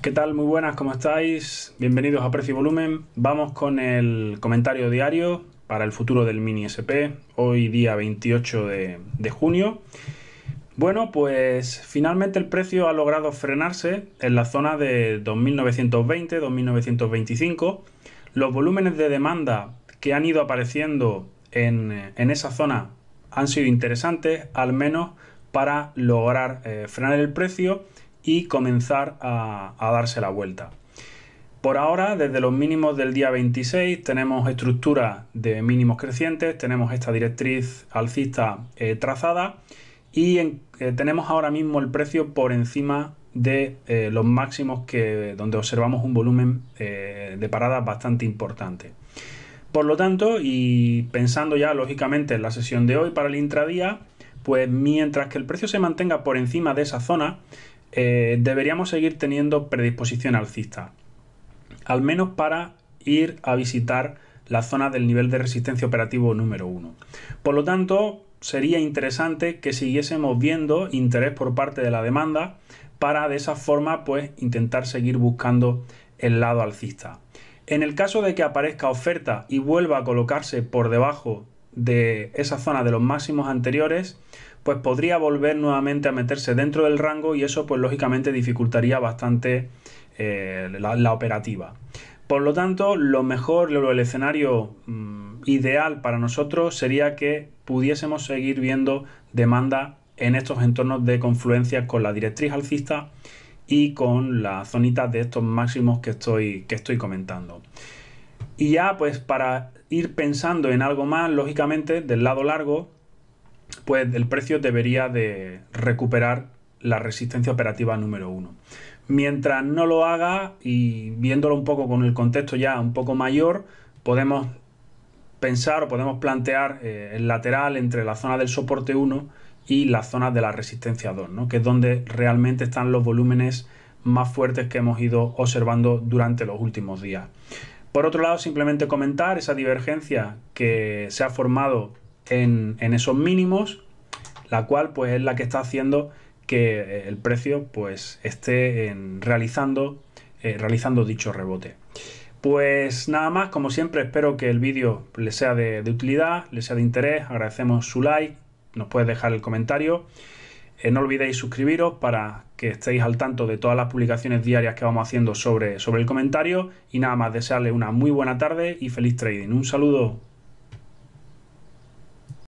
¿Qué tal? Muy buenas, ¿cómo estáis? Bienvenidos a Precio y Volumen. Vamos con el comentario diario para el futuro del mini SP, hoy día 28 de, junio. Bueno, pues finalmente el precio ha logrado frenarse en la zona de 2.920-2.925. Los volúmenes de demanda que han ido apareciendo en, esa zona han sido interesantes, al menos para lograr eh, frenar el precio y comenzar a, darse la vuelta. Por ahora, desde los mínimos del día 26, tenemos estructura de mínimos crecientes, tenemos esta directriz alcista eh, trazada y eh, tenemos ahora mismo el precio por encima de eh, los máximos que, donde observamos un volumen de paradas bastante importante. Por lo tanto, y pensando ya lógicamente en la sesión de hoy para el intradía, pues mientras que el precio se mantenga por encima de esa zona, eh, deberíamos seguir teniendo predisposición alcista, al menos para ir a visitar la zona del nivel de resistencia operativo número 1. Por lo tanto, sería interesante que siguiésemos viendo interés por parte de la demanda para de esa forma pues intentar seguir buscando el lado alcista. En el caso de que aparezca oferta y vuelva a colocarse por debajo de esa zona de los máximos anteriores, pues podría volver nuevamente a meterse dentro del rango y eso pues lógicamente dificultaría bastante eh, la, operativa. Por lo tanto, lo mejor, lo, el escenario mm, ideal para nosotros sería que pudiésemos seguir viendo demanda en estos entornos de confluencia con la directriz alcista y con las zonitas de estos máximos que estoy, que estoy comentando. Y ya pues para ir pensando en algo más, lógicamente, del lado largo, pues el precio debería de recuperar la resistencia operativa número 1. Mientras no lo haga y viéndolo un poco con el contexto ya un poco mayor, podemos pensar o podemos plantear eh, el lateral entre la zona del soporte 1 y la zona de la resistencia 2, que es donde realmente están los volúmenes más fuertes que hemos ido observando durante los últimos días. Por otro lado, simplemente comentar esa divergencia que se ha formado en, esos mínimos, la cual pues es la que está haciendo que eh, el precio pues esté realizando, eh, realizando dicho rebote. Pues nada más, como siempre, espero que el vídeo les sea de, utilidad, les sea de interés. Agradecemos su like, nos puedes dejar el comentario. Eh, no olvidéis suscribiros para que estéis al tanto de todas las publicaciones diarias que vamos haciendo sobre, sobre el comentario. Y nada más, desearle una muy buena tarde y feliz trading. Un saludo.